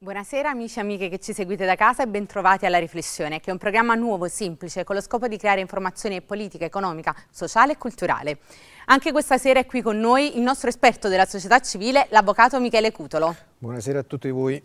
Buonasera amici e amiche che ci seguite da casa e bentrovati alla Riflessione, che è un programma nuovo, semplice, con lo scopo di creare informazione politica, economica, sociale e culturale. Anche questa sera è qui con noi il nostro esperto della società civile, l'avvocato Michele Cutolo. Buonasera a tutti voi.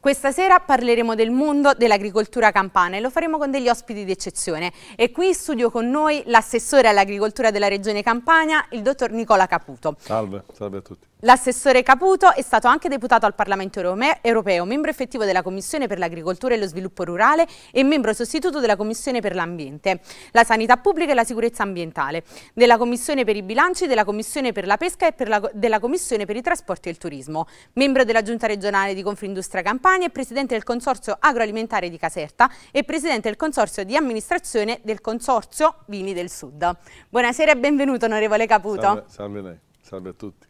Questa sera parleremo del mondo dell'agricoltura campana e lo faremo con degli ospiti d'eccezione. E qui in studio con noi l'assessore all'agricoltura della Regione Campania, il dottor Nicola Caputo. Salve, salve a tutti. L'assessore Caputo è stato anche deputato al Parlamento europeo, membro effettivo della Commissione per l'Agricoltura e lo Sviluppo Rurale e membro sostituto della Commissione per l'Ambiente, la Sanità Pubblica e la Sicurezza Ambientale, della Commissione per i Bilanci, della Commissione per la Pesca e la, della Commissione per i Trasporti e il Turismo, membro della Giunta regionale di Confindustria Campania e presidente del Consorzio Agroalimentare di Caserta e presidente del Consorzio di Amministrazione del Consorzio Vini del Sud. Buonasera e benvenuto onorevole Caputo. Salve, salve lei, salve a tutti.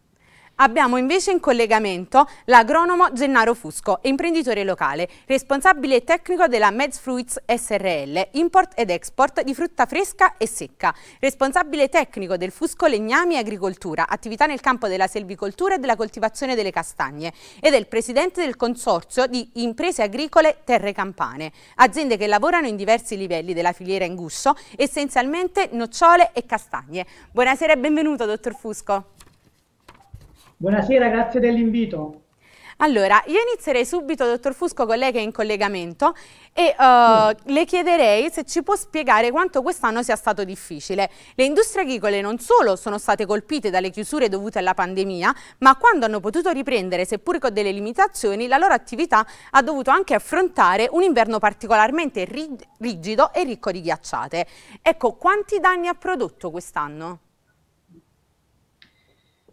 Abbiamo invece in collegamento l'agronomo Gennaro Fusco, imprenditore locale, responsabile tecnico della Fruits SRL, import ed export di frutta fresca e secca, responsabile tecnico del Fusco Legnami Agricoltura, attività nel campo della selvicoltura e della coltivazione delle castagne, ed è il presidente del consorzio di imprese agricole Terre Campane, aziende che lavorano in diversi livelli della filiera in guscio, essenzialmente nocciole e castagne. Buonasera e benvenuto, dottor Fusco. Buonasera, grazie dell'invito. Allora, io inizierei subito, dottor Fusco, con lei che è in collegamento e uh, mm. le chiederei se ci può spiegare quanto quest'anno sia stato difficile. Le industrie agricole non solo sono state colpite dalle chiusure dovute alla pandemia, ma quando hanno potuto riprendere, seppur con delle limitazioni, la loro attività ha dovuto anche affrontare un inverno particolarmente rigido e ricco di ghiacciate. Ecco, quanti danni ha prodotto quest'anno?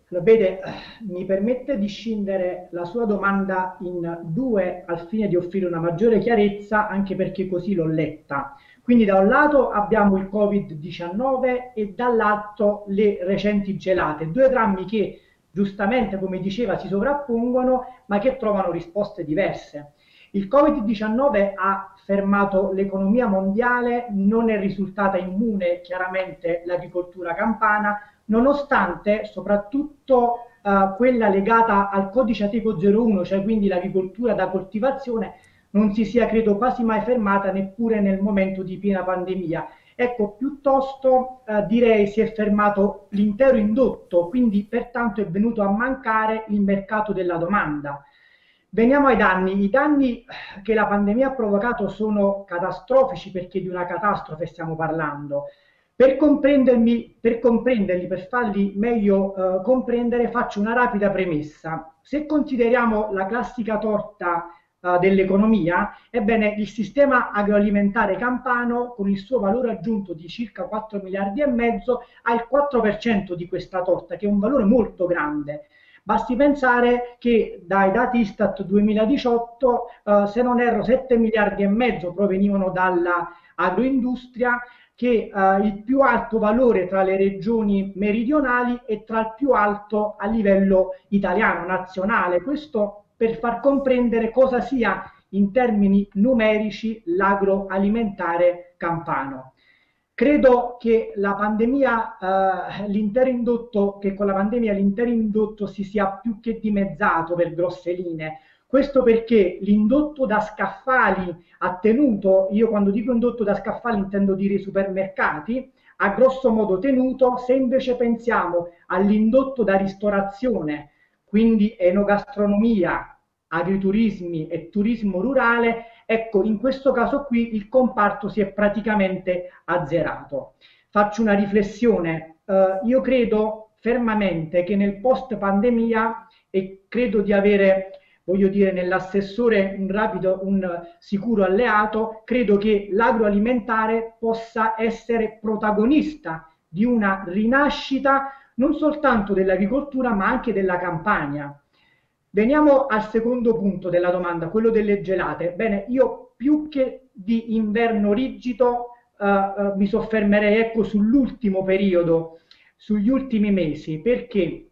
Vede, mi permette di scindere la sua domanda in due al fine di offrire una maggiore chiarezza, anche perché così l'ho letta. Quindi da un lato abbiamo il Covid-19 e dall'altro le recenti gelate, due drammi che giustamente, come diceva, si sovrappongono ma che trovano risposte diverse. Il Covid-19 ha fermato l'economia mondiale, non è risultata immune chiaramente l'agricoltura campana, nonostante soprattutto eh, quella legata al codice ateco 01, cioè quindi l'agricoltura da coltivazione, non si sia credo quasi mai fermata neppure nel momento di piena pandemia. Ecco, piuttosto eh, direi si è fermato l'intero indotto, quindi pertanto è venuto a mancare il mercato della domanda. Veniamo ai danni. I danni che la pandemia ha provocato sono catastrofici perché di una catastrofe stiamo parlando. Per comprendermi, per comprenderli, per farli meglio eh, comprendere, faccio una rapida premessa. Se consideriamo la classica torta eh, dell'economia, ebbene il sistema agroalimentare campano, con il suo valore aggiunto di circa 4 miliardi e mezzo, ha il 4% di questa torta, che è un valore molto grande. Basti pensare che dai dati Istat 2018, eh, se non erro, 7 miliardi e mezzo provenivano dall'agroindustria, che eh, il più alto valore tra le regioni meridionali e tra il più alto a livello italiano, nazionale. Questo per far comprendere cosa sia in termini numerici l'agroalimentare campano. Credo che la pandemia, eh, l'intero indotto, che con la pandemia l'intero indotto si sia più che dimezzato per grosse linee. Questo perché l'indotto da scaffali ha tenuto, io quando dico indotto da scaffali intendo dire i supermercati, ha grosso modo tenuto, se invece pensiamo all'indotto da ristorazione, quindi enogastronomia, agriturismi e turismo rurale, Ecco, in questo caso qui il comparto si è praticamente azzerato. Faccio una riflessione, eh, io credo fermamente che nel post pandemia e credo di avere voglio dire, nell'assessore un rapido, un sicuro alleato, credo che l'agroalimentare possa essere protagonista di una rinascita non soltanto dell'agricoltura ma anche della campagna. Veniamo al secondo punto della domanda, quello delle gelate. Bene, io più che di inverno rigido eh, eh mi soffermerei ecco, sull'ultimo periodo, sugli ultimi mesi. Perché?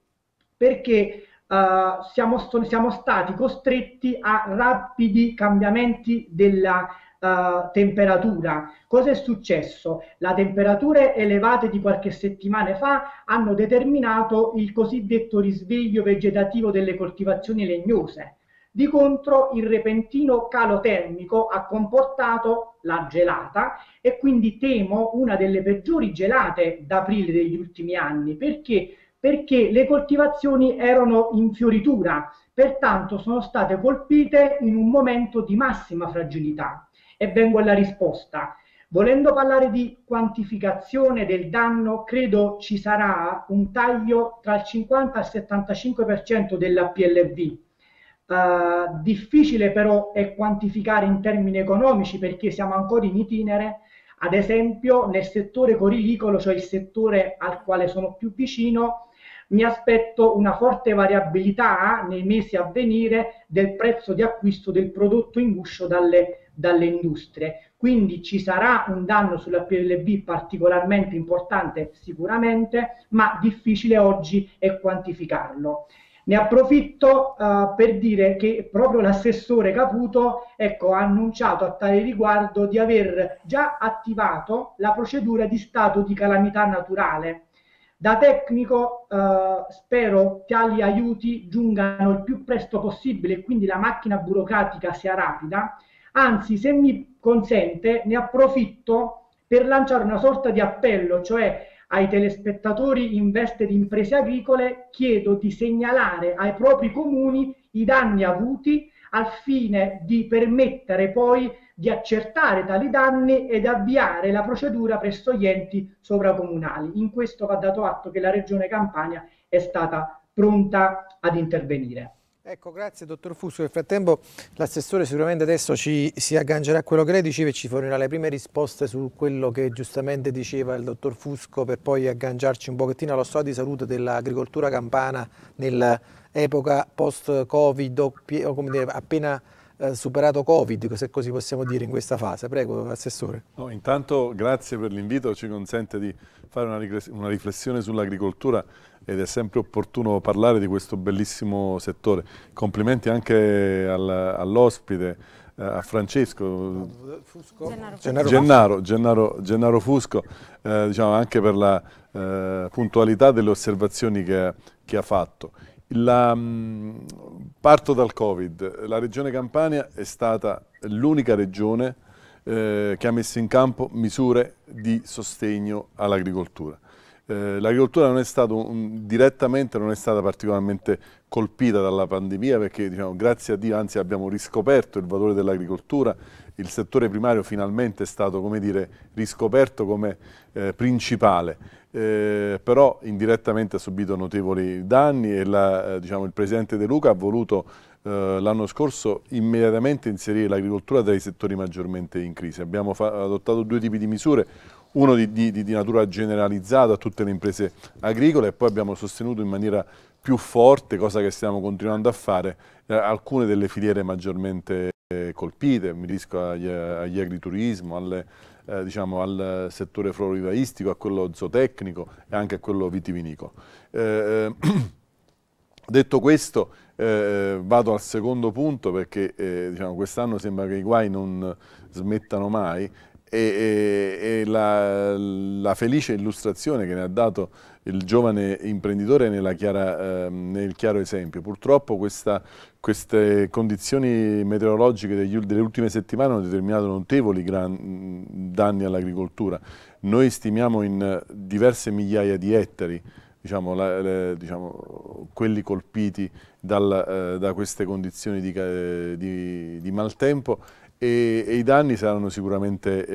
Perché Uh, siamo, siamo, stati costretti a rapidi cambiamenti della, eh, temperatura. Cosa è successo? Le temperature elevate di qualche settimana fa hanno determinato il cosiddetto risveglio vegetativo delle coltivazioni legnose. Di contro il repentino calo termico ha comportato la gelata e quindi temo una delle peggiori gelate d'aprile degli ultimi anni. Perché? Perché le coltivazioni erano in fioritura, pertanto sono state colpite in un momento di massima fragilità e vengo alla risposta. Volendo parlare di quantificazione del danno, credo ci sarà un taglio tra il 50 e il 75% della PLV. Uh, eh, difficile però è quantificare in termini economici perché siamo ancora in itinere, ad esempio nel settore corilicolo, cioè il settore al quale sono più vicino, mi aspetto una forte variabilità nei mesi a venire del prezzo di acquisto del prodotto in guscio dalle dalle industrie. Quindi ci sarà un danno sulla PLB particolarmente importante sicuramente, ma difficile oggi è quantificarlo. Ne approfitto uh, per dire che proprio l'assessore Caputo ecco, ha annunciato a tale riguardo di aver già attivato la procedura di stato di calamità naturale. Da tecnico eh, spero tali aiuti giungano il più presto possibile e quindi la macchina burocratica sia rapida Anzi, se mi consente, ne approfitto per lanciare una sorta di appello, cioè ai telespettatori in veste di imprese agricole chiedo di segnalare ai propri comuni i danni avuti al fine di permettere poi di accertare tali danni ed avviare la procedura presso gli enti sovracomunali. In questo va dato atto che la Regione Campania è stata pronta ad intervenire. Ecco, grazie dottor Fusco. Nel frattempo l'assessore sicuramente adesso ci si aggancerà a quello che lei diceva e ci fornirà le prime risposte su quello che giustamente diceva il dottor Fusco per poi agganciarci un pochettino allo stato di salute dell'agricoltura campana nell'epoca post-Covid o come dire, appena eh, superato Covid, se così possiamo dire, in questa fase. Prego, Assessore. No, intanto grazie per l'invito, ci consente di fare una riflessione sull'agricoltura ed è sempre opportuno parlare di questo bellissimo settore. Complimenti anche all'ospite eh, a Francesco Fusco. Gennaro, Gennaro, Gennaro, Gennaro, Gennaro Fusco, eh, diciamo anche per la eh, puntualità delle osservazioni che, che, ha fatto. La, mm, parto dal Covid. La regione Campania è stata l'unica regione eh, che ha messo in campo misure di sostegno all'agricoltura. Eh, l'agricoltura non è stata um, direttamente non è stata particolarmente colpita dalla pandemia perché diciamo, grazie a Dio anzi abbiamo riscoperto il valore dell'agricoltura, il settore primario finalmente è stato come dire, riscoperto come eh, principale eh, però indirettamente ha subito notevoli danni e la, eh, diciamo, il Presidente De Luca ha voluto eh, l'anno scorso immediatamente inserire l'agricoltura tra i settori maggiormente in crisi. Abbiamo adottato due tipi di misure, uno di, di, di, natura generalizzata a tutte le imprese agricole e poi abbiamo sostenuto in maniera più forte, cosa che stiamo continuando a fare, eh, alcune delle filiere maggiormente eh, colpite, mi riferisco agli, agli agriturismo, alle eh, diciamo, al settore florovivaistico, a quello zootecnico e anche a quello vitivinico. Eh, eh detto questo, eh, eh, vado al secondo punto perché eh, diciamo, quest'anno sembra che i guai non smettano mai e, e, e la, la, felice illustrazione che ne ha dato il giovane imprenditore chiara, eh, nel chiaro esempio. Purtroppo questa, queste condizioni meteorologiche degli, delle ultime settimane hanno determinato notevoli gran, danni all'agricoltura. Noi stimiamo in diverse migliaia di ettari Diciamo, la, la, diciamo, quelli colpiti dal, eh, da queste condizioni di, di, di maltempo e, e i danni saranno sicuramente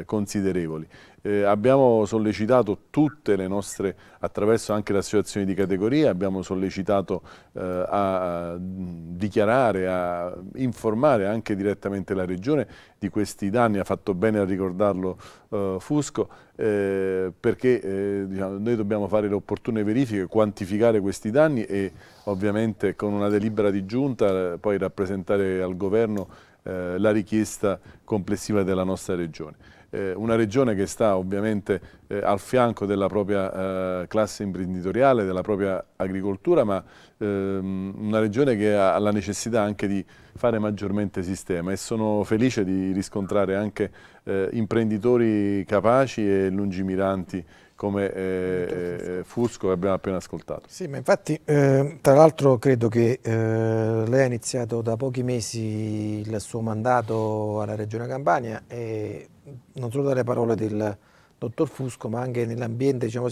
eh, considerevoli. Eh, abbiamo sollecitato tutte le nostre, attraverso anche le associazioni di categoria, abbiamo sollecitato eh, a, a dichiarare, a informare anche direttamente la Regione di questi danni, ha fatto bene a ricordarlo eh, Fusco, eh, perché eh, diciamo, noi dobbiamo fare le opportune verifiche, quantificare questi danni e ovviamente con una delibera di giunta eh, poi rappresentare al Governo eh, la richiesta complessiva della nostra regione. Eh, una regione che sta ovviamente eh, al fianco della propria eh, classe imprenditoriale, della propria agricoltura, ma ehm, una regione che ha, ha la necessità anche di fare maggiormente sistema e sono felice di riscontrare anche eh, imprenditori capaci e lungimiranti come eh, eh Fusco che abbiamo appena ascoltato. Sì, ma infatti eh, tra l'altro credo che eh, lei ha iniziato da pochi mesi il suo mandato alla Regione Campania e non solo dalle parole del dottor Fusco ma anche nell'ambiente diciamo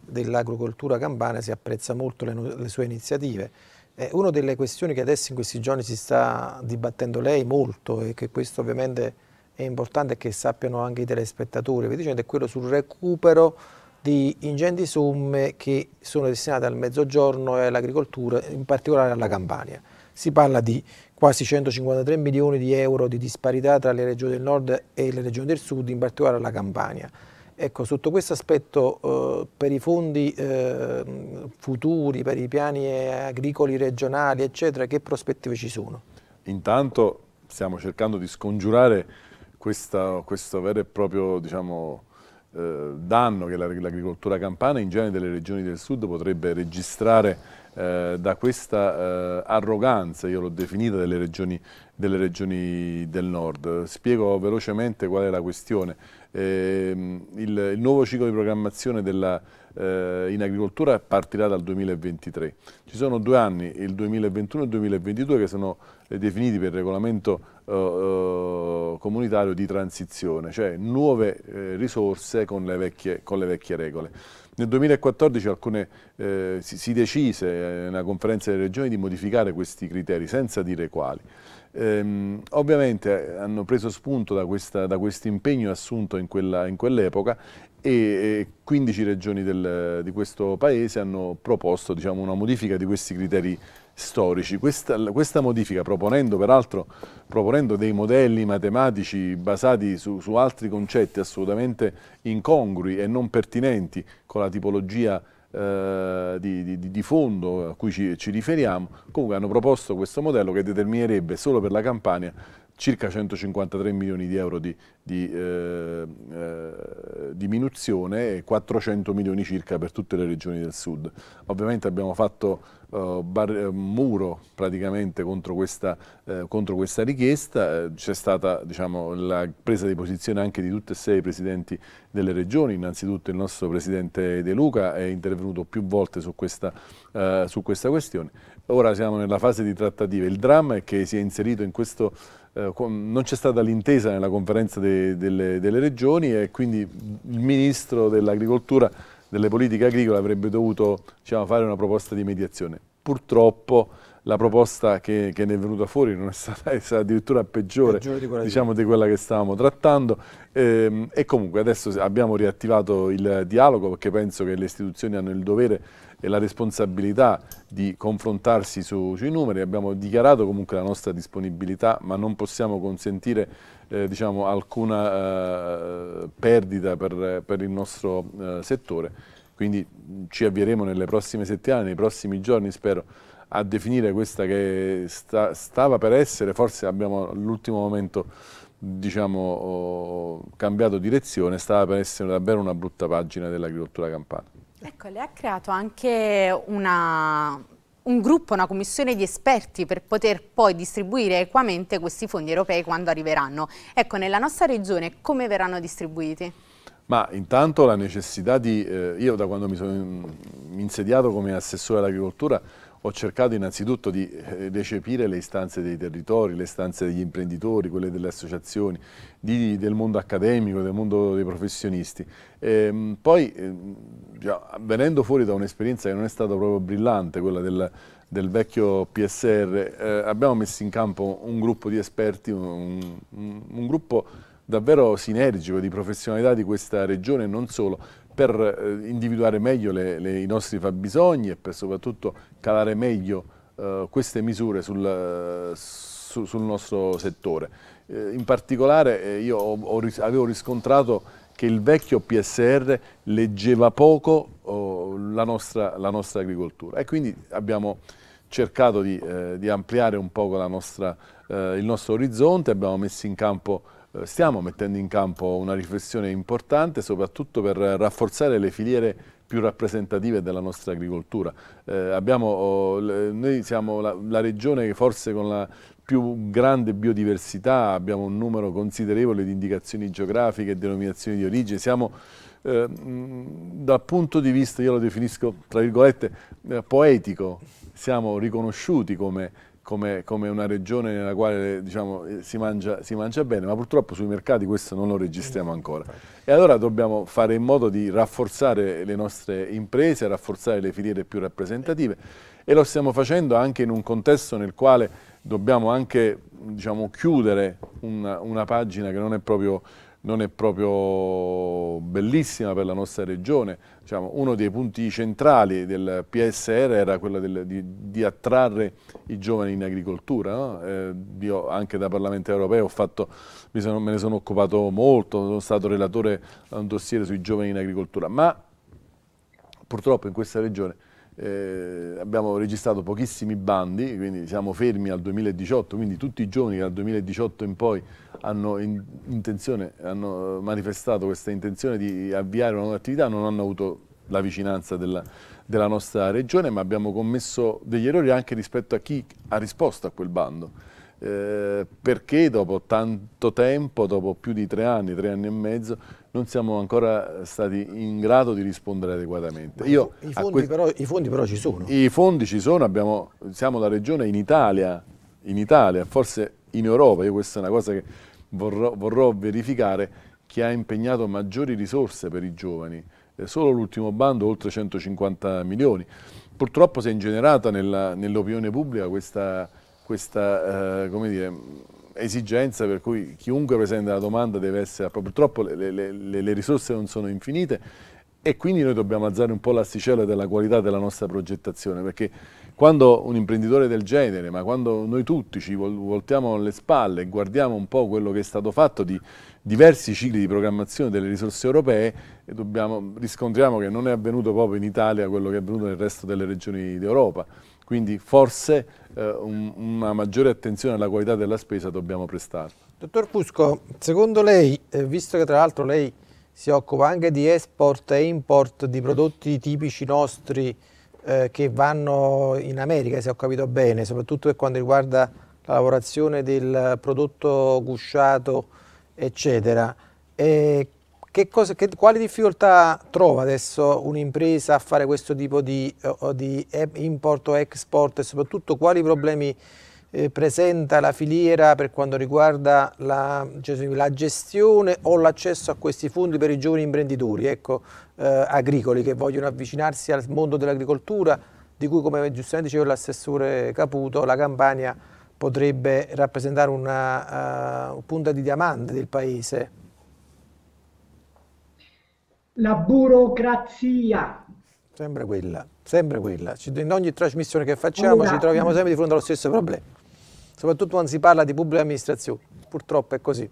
dell'agricoltura campana si apprezza molto le, le sue iniziative. Eh, una delle questioni che adesso in questi giorni si sta dibattendo lei molto e che questo ovviamente è importante che sappiano anche i telespettatori, vi dicendo, è quello sul recupero di ingenti somme che sono destinate al mezzogiorno e all'agricoltura, in particolare alla Campania. Si parla di quasi 153 milioni di euro di disparità tra le regioni del nord e le regioni del sud, in particolare alla Campania. Ecco, sotto questo aspetto eh, per i fondi eh, futuri, per i piani agricoli regionali, eccetera, che prospettive ci sono? Intanto stiamo cercando di scongiurare questa, questo vero e proprio diciamo, eh, danno che l'agricoltura campana in genere delle regioni del sud potrebbe registrare eh, da questa eh, arroganza, io l'ho definita, delle regioni, delle regioni, del nord. Spiego velocemente qual è la questione. Eh, il, il, nuovo ciclo di programmazione della, eh, in agricoltura partirà dal 2023. Ci sono due anni, il 2021 e il 2022, che sono eh, definiti per regolamento eh, eh, comunitario di transizione, cioè nuove eh, risorse con le, vecchie, con le, vecchie, regole. Nel 2014 alcune, eh, si, si, decise eh, nella conferenza delle regioni di modificare questi criteri senza dire quali. Ehm, ovviamente eh, hanno preso spunto da, questo impegno assunto in quell'epoca quell e 15 regioni del, di questo paese hanno proposto diciamo, una modifica di questi criteri storici. Questa, questa modifica, proponendo peraltro proponendo dei modelli matematici basati su, su, altri concetti assolutamente incongrui e non pertinenti con la tipologia eh, di, di, di, fondo a cui ci, ci riferiamo, comunque hanno proposto questo modello che determinerebbe solo per la Campania circa 153 milioni di euro di, di eh, eh, diminuzione e 400 milioni circa per tutte le regioni del sud. Ovviamente abbiamo fatto eh, bar, eh, muro praticamente contro questa, eh, contro questa richiesta, eh, c'è stata diciamo, la presa di posizione anche di tutte e sei i presidenti delle regioni, innanzitutto il nostro presidente De Luca è intervenuto più volte su questa, su questa questione. Ora siamo nella fase di trattative, il dramma è che si è inserito in questo eh, non c'è stata l'intesa nella conferenza de, delle, delle regioni e quindi il Ministro dell'Agricoltura delle politiche agricole avrebbe dovuto diciamo, fare una proposta di mediazione. Purtroppo la proposta che, che, ne è venuta fuori non è stata, è stata addirittura peggiore, peggiore di, quella diciamo, di, quella che stavamo trattando e, ehm, e comunque adesso abbiamo riattivato il dialogo perché penso che le istituzioni hanno il dovere e la responsabilità di confrontarsi su, sui numeri. Abbiamo dichiarato comunque la nostra disponibilità, ma non possiamo consentire eh, diciamo, alcuna eh, perdita per, per, il nostro eh, settore. Quindi ci avvieremo nelle prossime settimane, nei prossimi giorni spero, a definire questa che sta, stava per essere, forse abbiamo all'ultimo momento diciamo, oh, cambiato direzione, stava per essere davvero una brutta pagina dell'agricoltura campana. Ecco, lei ha creato anche una, un gruppo, una commissione di esperti per poter poi distribuire equamente questi fondi europei quando arriveranno. Ecco, nella nostra regione come verranno distribuiti? Ma intanto la necessità di, eh, io da quando mi sono insediato come assessore all'agricoltura ho cercato innanzitutto di eh, recepire le istanze dei territori, le istanze degli imprenditori, quelle delle associazioni, di, del mondo accademico, del mondo dei professionisti. E, ehm, poi, ehm, venendo fuori da un'esperienza che non è stata proprio brillante, quella del, del vecchio PSR, eh, abbiamo messo in campo un gruppo di esperti, un, un, un gruppo davvero sinergico di professionalità di questa regione e non solo, per eh, individuare meglio le, le, i nostri fabbisogni e per soprattutto calare meglio eh, queste misure sul, eh, su, sul nostro settore. Eh, in particolare eh, io ho, ho, avevo riscontrato che il vecchio PSR leggeva poco oh, la, nostra, la, nostra, agricoltura e quindi abbiamo cercato di, eh, di ampliare un poco nostra, il nostro orizzonte, abbiamo messo in campo eh, stiamo mettendo in campo una riflessione importante soprattutto per rafforzare le filiere più rappresentative della nostra agricoltura. Eh, abbiamo, oh, noi siamo la, la regione che forse con la più grande biodiversità, abbiamo un numero considerevole di indicazioni geografiche e denominazioni di origine, siamo eh, dal punto di vista, io lo definisco tra virgolette, eh, poetico, siamo riconosciuti come come, come, una regione nella quale diciamo, eh, si, mangia, si, mangia, bene, ma purtroppo sui mercati questo non lo registriamo mm. ancora. E allora dobbiamo fare in modo di rafforzare le nostre imprese, rafforzare le filiere più rappresentative e lo stiamo facendo anche in un contesto nel quale dobbiamo anche diciamo, chiudere una, una pagina che non è proprio non è proprio bellissima per la nostra regione. Diciamo, uno dei punti centrali del PSR era quello del, di, di, attrarre i giovani in agricoltura. No? Eh, io anche da parlamentare europeo fatto, sono, me ne sono occupato molto, sono stato relatore a un dossier sui giovani in agricoltura, ma purtroppo in questa regione eh, abbiamo registrato pochissimi bandi, quindi siamo fermi al 2018, quindi tutti i giovani che dal 2018 in poi hanno, in, hanno manifestato questa intenzione di avviare una nuova attività non hanno avuto la vicinanza della, della nostra regione, ma abbiamo commesso degli errori anche rispetto a chi ha risposto a quel bando eh, perché dopo tanto tempo, dopo più di tre anni, tre anni e mezzo, non siamo ancora stati in grado di rispondere adeguatamente. Io, I, fondi però, I, fondi però, ci sono. I fondi ci sono, abbiamo, siamo la regione in Italia, in Italia, forse in Europa, io questa è una cosa che vorrò, vorrò verificare, che ha impegnato maggiori risorse per i giovani eh, solo l'ultimo bando oltre 150 milioni. Purtroppo si è ingenerata nell'opinione pubblica questa questa eh, dire, esigenza per cui chiunque presenta la domanda deve essere, purtroppo le, le, le, le risorse non sono infinite e quindi noi dobbiamo alzare un po' l'asticella della qualità della nostra progettazione, perché quando un imprenditore del genere, ma quando noi tutti ci voltiamo le spalle e guardiamo un po' quello che è stato fatto di diversi cicli di programmazione delle risorse europee e dobbiamo, riscontriamo che non è avvenuto proprio in Italia quello che è avvenuto nel resto delle regioni d'Europa. Quindi forse eh, un, una maggiore attenzione alla qualità della spesa dobbiamo prestarla. Dottor Fusco, secondo lei, eh, visto che tra l'altro lei si occupa anche di export e import di prodotti tipici nostri eh, che vanno in America, se ho capito bene, soprattutto per quanto riguarda la lavorazione del prodotto gusciato eccetera. E che cosa, che, quali difficoltà trova adesso un'impresa a fare questo tipo di, di import o export e soprattutto quali problemi eh, presenta la filiera per quanto riguarda la, cioè, la gestione o l'accesso a questi fondi per i giovani imprenditori ecco, eh, agricoli che vogliono avvicinarsi al mondo dell'agricoltura di cui come giustamente diceva l'assessore Caputo la Campania potrebbe rappresentare una uh, punta di diamante del paese? La burocrazia. Sempre quella, sempre quella. In ogni trasmissione che facciamo allora, ci troviamo sempre di fronte allo stesso problema, soprattutto quando si parla di pubblica amministrazione. Purtroppo è così.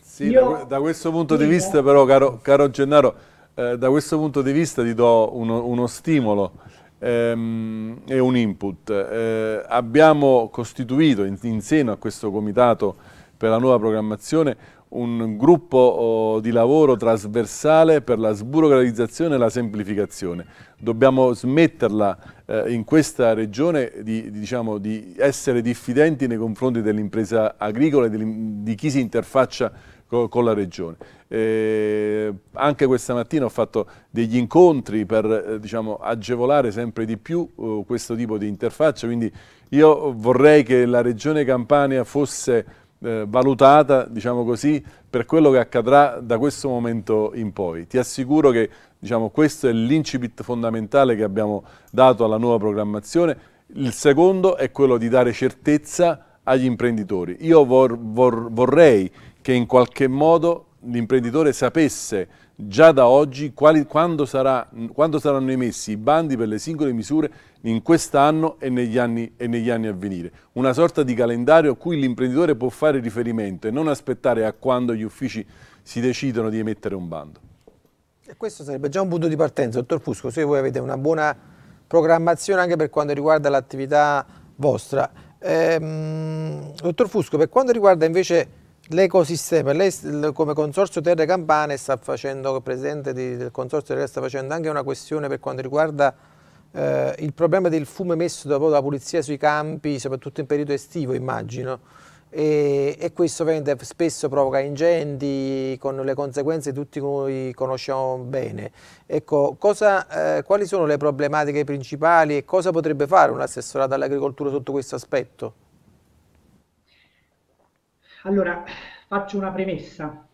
Sì, Io... da, questo punto Io... di vista però, caro, caro Gennaro, eh, da questo punto di vista ti do uno, uno stimolo ehm, è un input. Eh, abbiamo costituito in, in seno a questo comitato per la nuova programmazione un gruppo oh, di lavoro trasversale per la sburocratizzazione e la semplificazione. Dobbiamo smetterla eh, in questa regione di, di, diciamo, di, essere diffidenti nei confronti dell'impresa agricola e di, di chi si interfaccia con la Regione. Eh, anche questa mattina ho fatto degli incontri per eh, diciamo, agevolare sempre di più eh, questo tipo di interfaccia, quindi io vorrei che la Regione Campania fosse eh, valutata diciamo così, per quello che accadrà da questo momento in poi. Ti assicuro che diciamo, questo è l'incipit fondamentale che abbiamo dato alla nuova programmazione. Il secondo è quello di dare certezza agli imprenditori. Io vor, vor, vorrei che in qualche modo l'imprenditore sapesse già da oggi quali, quando, sarà, quando, saranno emessi i bandi per le singole misure in quest'anno e, negli anni, e negli anni a venire. Una sorta di calendario a cui l'imprenditore può fare riferimento e non aspettare a quando gli uffici si decidono di emettere un bando. E questo sarebbe già un punto di partenza, dottor Fusco, se voi avete una buona programmazione anche per quanto riguarda l'attività vostra. Ehm, dottor Fusco, per quanto riguarda invece l'ecosistema, lei come Consorzio Terre Campane sta facendo, presente di, del Consorzio Terre sta facendo anche una questione per quanto riguarda eh, il problema del fumo emesso dalla pulizia sui campi, soprattutto in periodo estivo immagino, e, e, questo ovviamente spesso provoca incendi con le conseguenze che tutti noi conosciamo bene. Ecco, cosa, eh, quali sono le problematiche principali e cosa potrebbe fare un assessorato all'agricoltura sotto questo aspetto? Allora, faccio una premessa.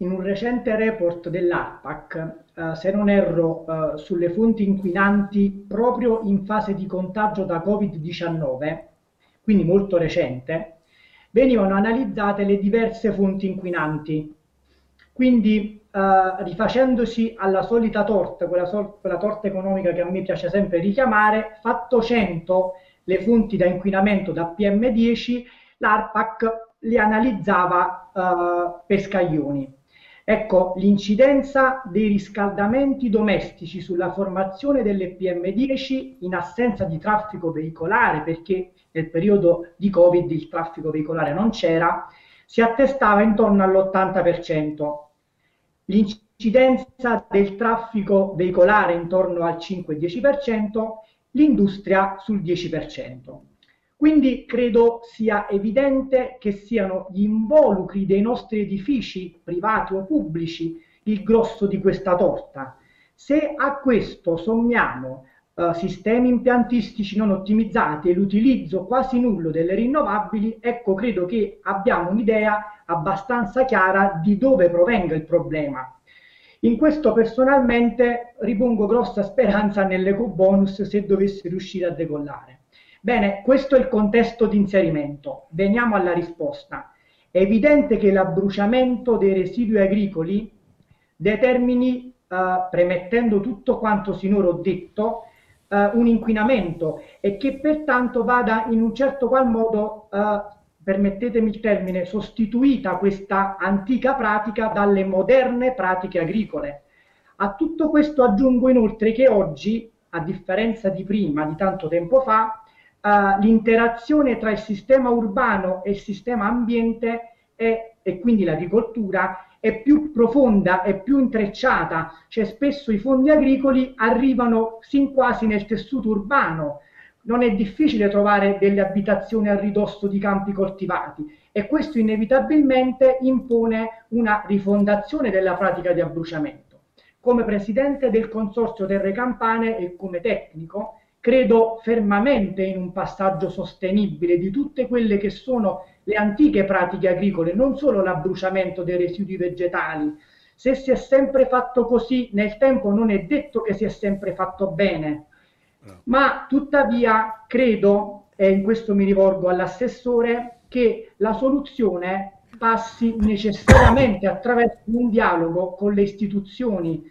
In un recente report dell'ARPAC, eh, se non erro, eh, sulle fonti inquinanti proprio in fase di contagio da Covid-19, quindi molto recente, venivano analizzate le diverse fonti inquinanti. Quindi, eh, rifacendosi alla solita torta, quella, sol quella torta economica che a me piace sempre richiamare, fatto 100 le fonti da inquinamento da PM10, l'ARPAC li analizzava eh, Pescaglioni. Ecco, l'incidenza dei riscaldamenti domestici sulla formazione delle pm 10 in assenza di traffico veicolare, perché nel periodo di Covid il traffico veicolare non c'era, si attestava intorno all'80%. L'incidenza del traffico veicolare intorno al 5-10%, l'industria sul 10%. Quindi credo sia evidente che siano gli involucri dei nostri edifici, privati o pubblici, il grosso di questa torta. Se a questo sommiamo eh, sistemi impiantistici non ottimizzati e l'utilizzo quasi nullo delle rinnovabili, ecco credo che abbiamo un'idea abbastanza chiara di dove provenga il problema. In questo personalmente ripongo grossa speranza nell'eco bonus se dovesse riuscire a decollare. Bene, questo è il contesto di inserimento. Veniamo alla risposta. È evidente che l'abbruciamento dei residui agricoli determini, eh, premettendo tutto quanto sinora ho detto, eh, un inquinamento e che pertanto vada in un certo qual modo, eh, permettetemi il termine, sostituita questa antica pratica dalle moderne pratiche agricole. A tutto questo aggiungo inoltre che oggi, a differenza di prima, di tanto tempo fa, eh, l'interazione tra il sistema urbano e il sistema ambiente è, e quindi l'agricoltura è più profonda, è più intrecciata, cioè spesso i fondi agricoli arrivano sin quasi nel tessuto urbano. Non è difficile trovare delle abitazioni a ridosso di campi coltivati e questo inevitabilmente impone una rifondazione della pratica di abbruciamento. Come presidente del Consorzio Terre Campane e come tecnico credo fermamente in un passaggio sostenibile di tutte quelle che sono le antiche pratiche agricole, non solo l'abbruciamento dei residui vegetali. Se si è sempre fatto così, nel tempo non è detto che si è sempre fatto bene, ma tuttavia credo, e in questo mi rivolgo all'assessore, che la soluzione passi necessariamente attraverso un dialogo con le istituzioni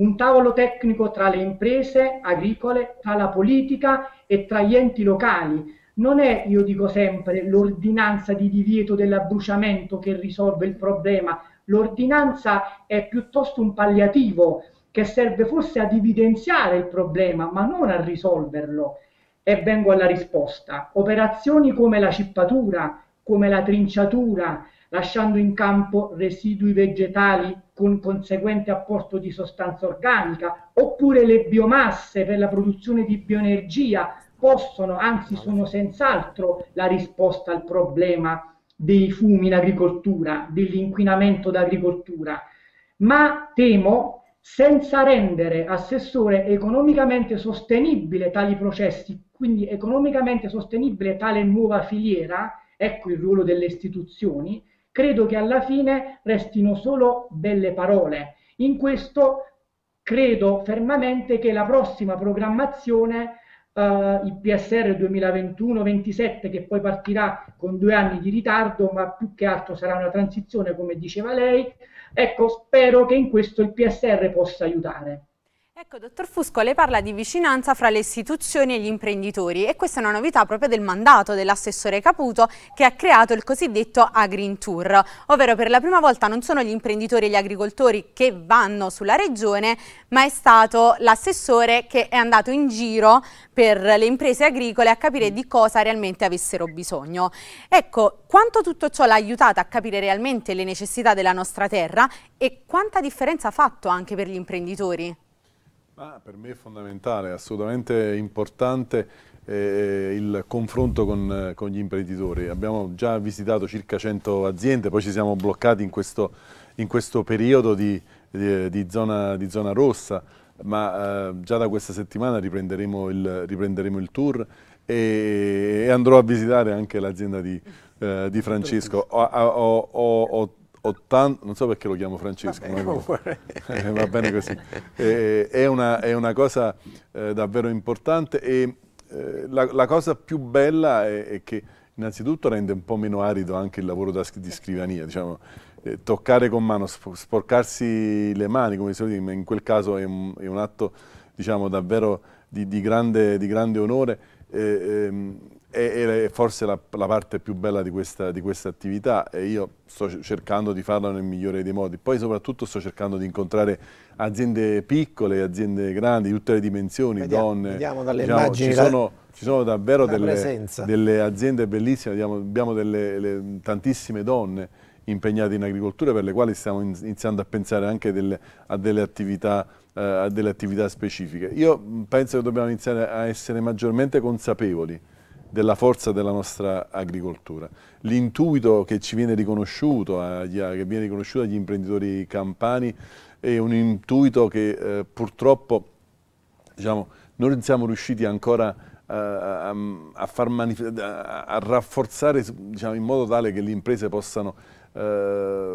un tavolo tecnico tra le imprese agricole, tra la politica e tra gli enti locali. Non è, io dico sempre, l'ordinanza di divieto dell'abbruciamento che risolve il problema, l'ordinanza è piuttosto un palliativo che serve forse ad evidenziare il problema, ma non a risolverlo. E vengo alla risposta. Operazioni come la cippatura, come la trinciatura, lasciando in campo residui vegetali con conseguente apporto di sostanza organica, oppure le biomasse per la produzione di bioenergia possono, anzi sono senz'altro la risposta al problema dei fumi in agricoltura, dell'inquinamento d'agricoltura, ma temo senza rendere assessore economicamente sostenibile tali processi, quindi economicamente sostenibile tale nuova filiera, ecco il ruolo delle istituzioni, credo che alla fine restino solo belle parole. In questo credo fermamente che la prossima programmazione, eh, il PSR 2021-27, che poi partirà con due anni di ritardo, ma più che altro sarà una transizione, come diceva lei, ecco, spero che in questo il PSR possa aiutare. Ecco, dottor Fusco, lei parla di vicinanza fra le istituzioni e gli imprenditori e questa è una novità proprio del mandato dell'assessore Caputo che ha creato il cosiddetto Agrin Tour, ovvero per la prima volta non sono gli imprenditori e gli agricoltori che vanno sulla regione, ma è stato l'assessore che è andato in giro per le imprese agricole a capire di cosa realmente avessero bisogno. Ecco, quanto tutto ciò l'ha aiutata a capire realmente le necessità della nostra terra e quanta differenza ha fatto anche per gli imprenditori? Ah, per me è fondamentale, assolutamente importante eh, eh, il confronto con, eh, con, gli imprenditori. Abbiamo già visitato circa 100 aziende, poi ci siamo bloccati in questo, in questo periodo di, di, di, zona, di, zona, rossa, ma eh, già da questa settimana riprenderemo il, riprenderemo il tour e, e, andrò a visitare anche l'azienda di, eh, Francesco. Ho, ho, ho, ho 80, non so perché lo chiamo Francesco, Vabbè, ma eh, va bene così. Eh, è, una, è, una, cosa eh, davvero importante e eh, la, la, cosa più bella è, è, che innanzitutto rende un po' meno arido anche il lavoro da, di scrivania, diciamo, eh, toccare con mano, sporcarsi le mani, come si dice, in quel caso è un, è un atto diciamo, davvero di, di, grande, di grande onore eh, ehm, è, forse la, la, parte più bella di questa, di questa, attività e io sto cercando di farla nel migliore dei modi. Poi soprattutto sto cercando di incontrare aziende piccole, aziende grandi, di tutte le dimensioni, vediamo, donne. Vediamo dalle diciamo, immagini. Ci sono, ci sono davvero delle, delle, aziende bellissime, abbiamo, abbiamo delle, le, tantissime donne impegnate in agricoltura per le quali stiamo iniziando a pensare anche delle, a delle attività a eh, delle attività specifiche. Io penso che dobbiamo iniziare a essere maggiormente consapevoli della forza della nostra agricoltura. L'intuito che ci viene riconosciuto, agli, che viene riconosciuto agli imprenditori campani, è un intuito che eh, purtroppo diciamo, non siamo riusciti ancora eh, a, a, a, rafforzare diciamo, in modo tale che le imprese possano eh,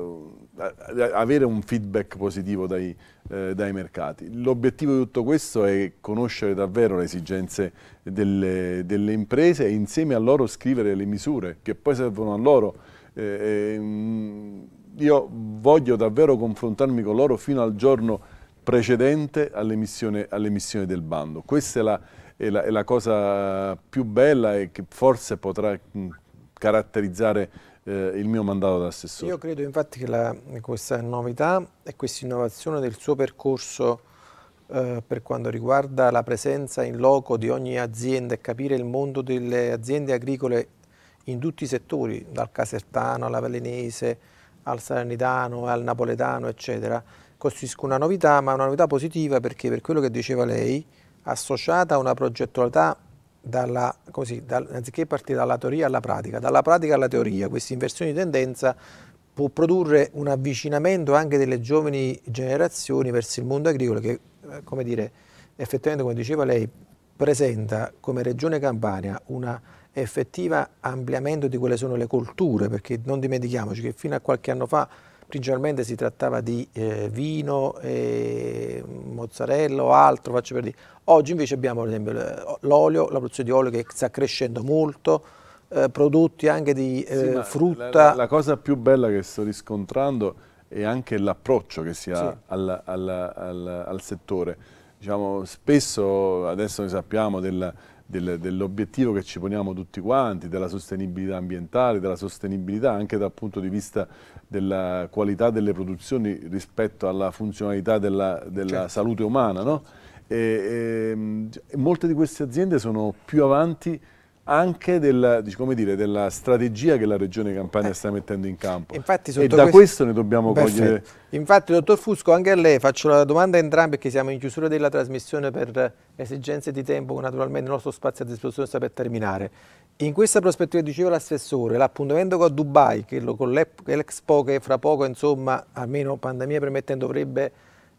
eh, avere un feedback positivo dai, eh, dai mercati. L'obiettivo di tutto questo è conoscere davvero le esigenze delle, delle, imprese e insieme a loro scrivere le misure che poi servono a loro. Eh, ehm, io voglio davvero confrontarmi con loro fino al giorno precedente all'emissione all del bando. Questa è la, è, la, è la, cosa più bella e che forse potrà caratterizzare eh, il mio mandato da assessore. Io credo infatti che la, questa novità e questa innovazione del suo percorso eh, per quanto riguarda la presenza in loco di ogni azienda e capire il mondo delle aziende agricole in tutti i settori, dal casertano alla valenese, al salernitano, al napoletano, eccetera, costituisca una novità, ma una novità positiva perché per quello che diceva lei, associata a una progettualità dalla, così, dal, anziché partire dalla teoria alla pratica, dalla pratica alla teoria, questa inversione di tendenza può produrre un avvicinamento anche delle giovani generazioni verso il mondo agricolo che, eh, come dire, effettivamente, come diceva lei, presenta come Regione Campania un effettivo ampliamento di quelle sono le colture, perché non dimentichiamoci che fino a qualche anno fa principalmente si trattava di eh, vino, eh, mozzarella o altro, faccio per dire. Oggi invece abbiamo per esempio l'olio, la produzione di olio che sta crescendo molto, eh, prodotti anche di eh, sì, frutta. La, la, la, cosa più bella che sto riscontrando è anche l'approccio che si ha sì. alla, alla, alla, al settore. Diciamo, spesso adesso ne sappiamo del del, dell'obiettivo che ci poniamo tutti quanti, della sostenibilità ambientale, della sostenibilità anche dal punto di vista della qualità delle produzioni rispetto alla funzionalità della, della certo. salute umana. No? E, e, ehm, molte di queste aziende sono più avanti anche della, dire, della, strategia che la Regione Campania eh, sta mettendo in campo. Infatti, e da questo, questo ne dobbiamo perfetto. cogliere. Infatti, dottor Fusco, anche a lei faccio la domanda a entrambi perché siamo in chiusura della trasmissione per esigenze di tempo, naturalmente il nostro spazio a disposizione sta per terminare. In questa prospettiva diceva l'assessore, l'appuntamento con Dubai, che con l'Expo che fra poco, insomma, almeno pandemia permettendo, dovrebbe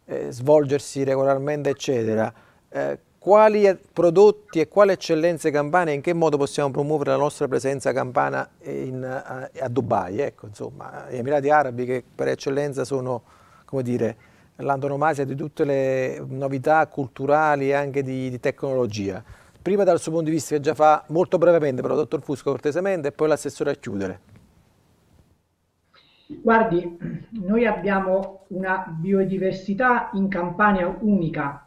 eh, svolgersi regolarmente, eccetera. Eh, quali prodotti e quali eccellenze campane e in che modo possiamo promuovere la nostra presenza campana in, a, eh, a, Dubai, ecco, insomma, gli Emirati Arabi che per eccellenza sono, come dire, l'antonomasia di tutte le novità culturali e anche di, di, tecnologia. Prima dal suo punto di vista che già fa molto brevemente, però dottor Fusco cortesemente, e poi l'assessore a chiudere. Guardi, noi abbiamo una biodiversità in Campania unica,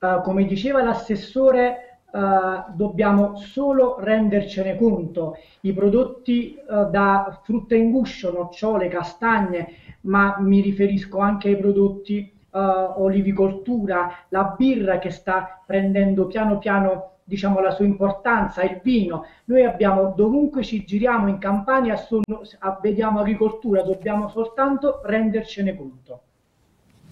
eh, come diceva l'assessore, uh, dobbiamo solo rendercene conto. I prodotti uh, da frutta in guscio, nocciole, castagne, ma mi riferisco anche ai prodotti olivicoltura, la birra che sta prendendo piano piano diciamo, la sua importanza, il vino. Noi abbiamo, dovunque ci giriamo in Campania, sono, vediamo agricoltura, dobbiamo soltanto rendercene conto.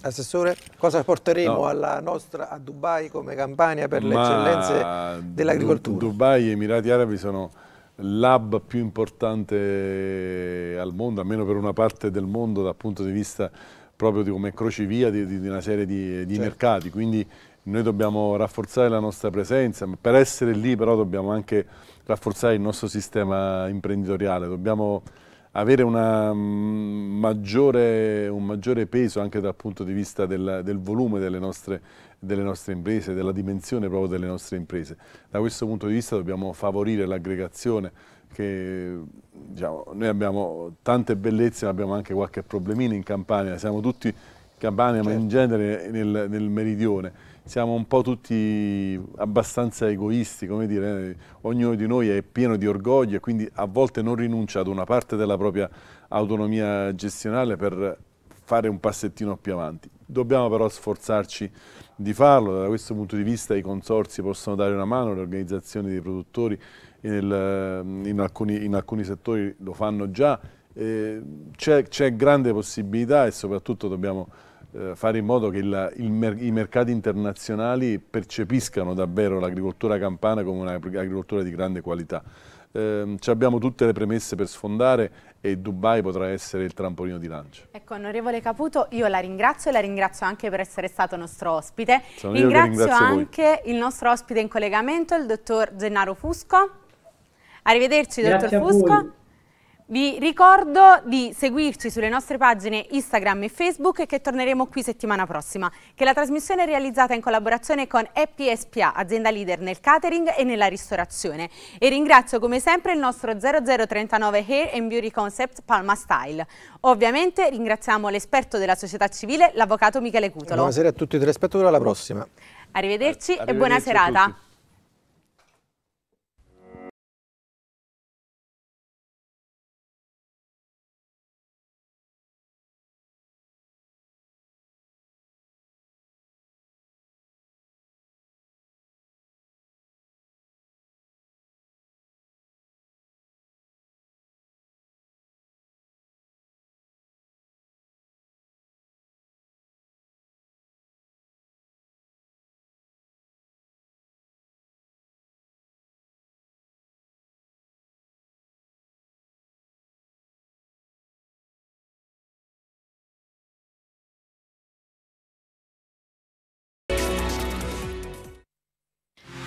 Assessore, cosa porteremo no. alla nostra, a Dubai come campagna per le eccellenze dell'agricoltura? Dubai e Emirati Arabi sono l'hub più importante al mondo, almeno per una parte del mondo dal punto di vista proprio di come crocevia di, di, una serie di, di certo. mercati, quindi noi dobbiamo rafforzare la nostra presenza, per essere lì però dobbiamo anche rafforzare il nostro sistema imprenditoriale, dobbiamo avere una, um, maggiore, un maggiore peso anche dal punto di vista del, del volume delle nostre, delle nostre, imprese, della dimensione proprio delle nostre imprese. Da questo punto di vista dobbiamo favorire l'aggregazione che diciamo, noi abbiamo tante bellezze ma abbiamo anche qualche problemino in Campania, siamo tutti in Campania certo. ma in certo. genere nel, nel meridione siamo un po' tutti abbastanza egoisti, come dire, ognuno di noi è pieno di orgoglio e quindi a volte non rinuncia ad una parte della propria autonomia gestionale per fare un passettino più avanti. Dobbiamo però sforzarci di farlo, da questo punto di vista i consorsi possono dare una mano, le organizzazioni dei produttori nel, in, alcuni, in alcuni settori lo fanno già, c'è grande possibilità e soprattutto dobbiamo eh, fare in modo che la, mer i mercati internazionali percepiscano davvero l'agricoltura campana come un'agricoltura di grande qualità. Ehm, ci abbiamo tutte le premesse per sfondare e Dubai potrà essere il trampolino di lancio. Ecco, onorevole Caputo, io la ringrazio e la ringrazio anche per essere stato nostro ospite. Sono ringrazio, ringrazio anche il nostro ospite in collegamento, il dottor Gennaro Fusco. Arrivederci, Grazie dottor Fusco. Voi. Vi ricordo di seguirci sulle nostre pagine Instagram e Facebook e che torneremo qui settimana prossima, che la trasmissione è realizzata in collaborazione con Happy SPA, azienda leader nel catering e nella ristorazione. E ringrazio come sempre il nostro 0039 Hair and Beauty Concept Palma Style. Ovviamente ringraziamo l'esperto della società civile, l'avvocato Michele Cutolo. Buonasera a tutti i telespettatori, alla prossima. Arrivederci, Arrivederci e buona serata.